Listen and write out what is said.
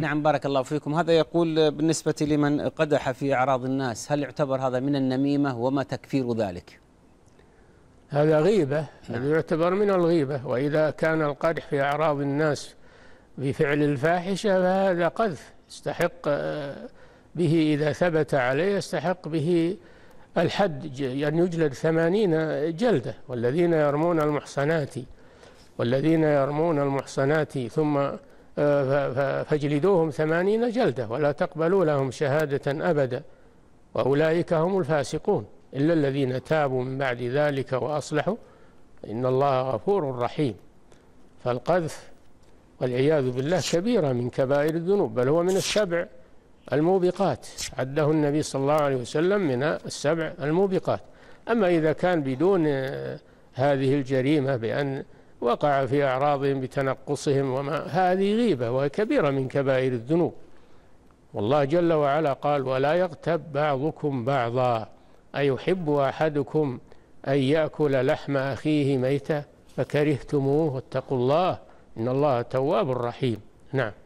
نعم. نعم بارك الله فيكم هذا يقول بالنسبة لمن قدح في أعراض الناس هل يعتبر هذا من النميمة وما تكفير ذلك هذا غيبة نعم. هذا يعتبر من الغيبة وإذا كان القدح في أعراض الناس بفعل الفاحشة فهذا قذف يستحق آه، به إذا ثبت عليه يستحق به الحد أن يعني يجلد ثمانين جلدة والذين يرمون المحصنات والذين يرمون المحصنات ثم فاجلدوهم ثمانين جلدة ولا تقبلوا لهم شهادة أبدا وأولئك هم الفاسقون إلا الذين تابوا من بعد ذلك وأصلحوا إن الله غفور رحيم فالقذف والعياذ بالله كبيرة من كبائر الذنوب بل هو من السبع الموبقات عده النبي صلى الله عليه وسلم من السبع الموبقات أما إذا كان بدون هذه الجريمة بأن وقع في أعراضهم بتنقصهم وما هذه غيبة وهي كبيرة من كبائر الذنوب والله جل وعلا قال ولا يغتب بعضكم بعضا أيحب أحدكم أن يأكل لحم أخيه ميتا فكرهتموه واتقوا الله إن الله تواب رحيم نعم